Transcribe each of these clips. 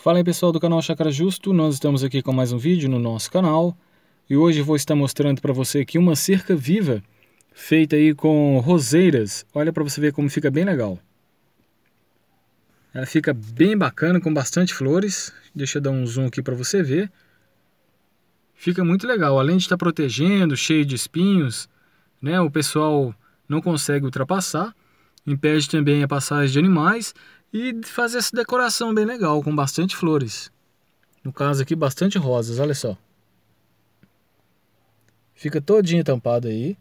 Fala aí pessoal do canal Chácara Justo, nós estamos aqui com mais um vídeo no nosso canal e hoje vou estar mostrando para você aqui uma cerca viva feita aí com roseiras, olha para você ver como fica bem legal. Ela fica bem bacana com bastante flores, deixa eu dar um zoom aqui para você ver. Fica muito legal, além de estar protegendo, cheio de espinhos, né, o pessoal não consegue ultrapassar, impede também a passagem de animais e fazer essa decoração bem legal com bastante flores. No caso aqui, bastante rosas, olha só. Fica todinho tampado aí.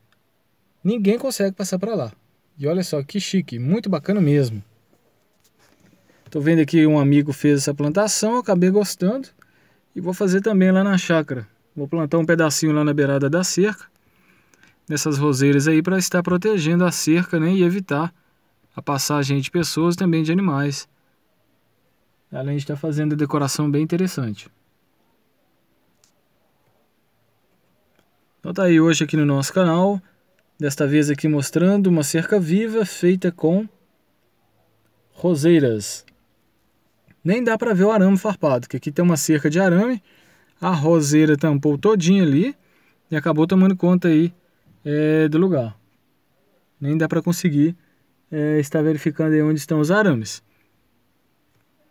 Ninguém consegue passar para lá. E olha só que chique, muito bacana mesmo. Tô vendo aqui um amigo fez essa plantação, acabei gostando e vou fazer também lá na chácara. Vou plantar um pedacinho lá na beirada da cerca, nessas roseiras aí para estar protegendo a cerca, né, e evitar a passagem de pessoas e também de animais. Além de estar fazendo a decoração bem interessante. Então tá aí hoje aqui no nosso canal, desta vez aqui mostrando uma cerca viva feita com roseiras. Nem dá para ver o arame farpado, que aqui tem uma cerca de arame, a roseira tampou todinha ali e acabou tomando conta aí é, do lugar. Nem dá para conseguir é, está verificando aí onde estão os arames.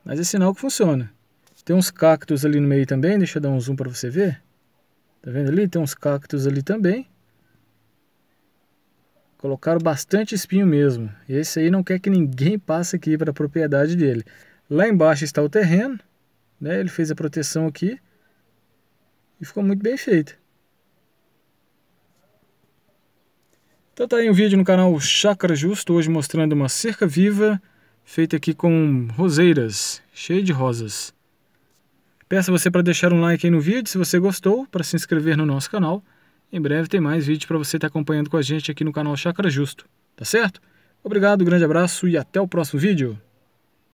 Mas é sinal que funciona. Tem uns cactos ali no meio também, deixa eu dar um zoom para você ver. Tá vendo ali? Tem uns cactos ali também. Colocaram bastante espinho mesmo. E esse aí não quer que ninguém passe aqui para a propriedade dele. Lá embaixo está o terreno, né? Ele fez a proteção aqui e ficou muito bem feito. Então tá aí um vídeo no canal Chácara Justo, hoje mostrando uma cerca viva feita aqui com roseiras, cheia de rosas. Peço você para deixar um like aí no vídeo se você gostou, para se inscrever no nosso canal. Em breve tem mais vídeos para você estar tá acompanhando com a gente aqui no canal Chácara Justo, tá certo? Obrigado, grande abraço e até o próximo vídeo.